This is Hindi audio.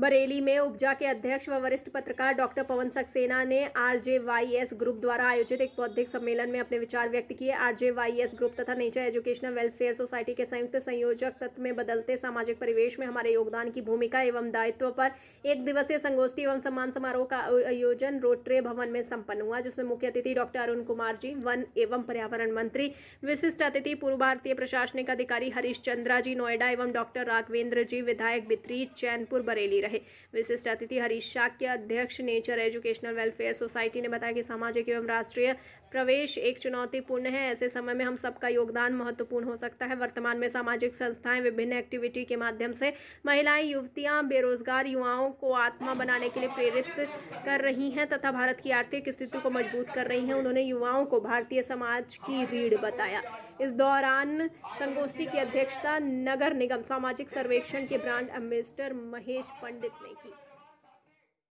बरेली में उपजा के अध्यक्ष व वरिष्ठ पत्रकार डॉक्टर पवन सक्सेना ने आरजेवाईएस ग्रुप द्वारा आयोजित एक बौद्धिक सम्मेलन में अपने विचार व्यक्त किए आरजेवाईएस ग्रुप तथा नेचर एजुकेशनल वेलफेयर सोसाइटी के संयुक्त संयोजक तत्व में बदलते सामाजिक परिवेश में हमारे योगदान की भूमिका एवं दायित्व पर एक दिवसीय संगोष्ठी एवं सम्मान समारोह का आयोजन रोटरे भवन में सम्पन्न हुआ जिसमें मुख्य अतिथि डॉक्टर अरुण कुमार जी वन एवं पर्यावरण मंत्री विशिष्ट अतिथि पूर्व भारतीय प्रशासनिक अधिकारी हरीश चंद्रा जी नोएडा एवं डॉक्टर राघवेंद्र जी विधायक बित्री चैनपुर बरेली रहे विशिष्ट अतिथि हरीश शाक्य अध्यक्ष नेचर एजुकेशनल वेलफेयर सोसाइटी ने बताया कि सामाजिक एवं राष्ट्रीय प्रवेश एक चुनौतीपूर्ण है ऐसे समय में हम सबका योगदान महत्वपूर्ण हो सकता है वर्तमान में सामाजिक संस्थाएं विभिन्न एक्टिविटी के माध्यम से महिलाएं युवतियां बेरोजगार युवाओं को आत्मा बनाने के लिए प्रेरित कर रही हैं तथा भारत की आर्थिक स्थिति को मजबूत कर रही हैं उन्होंने युवाओं को भारतीय समाज की रीढ़ बताया इस दौरान संगोष्ठी की अध्यक्षता नगर निगम सामाजिक सर्वेक्षण के ब्रांड एम्बेसडर महेश पंडित ने की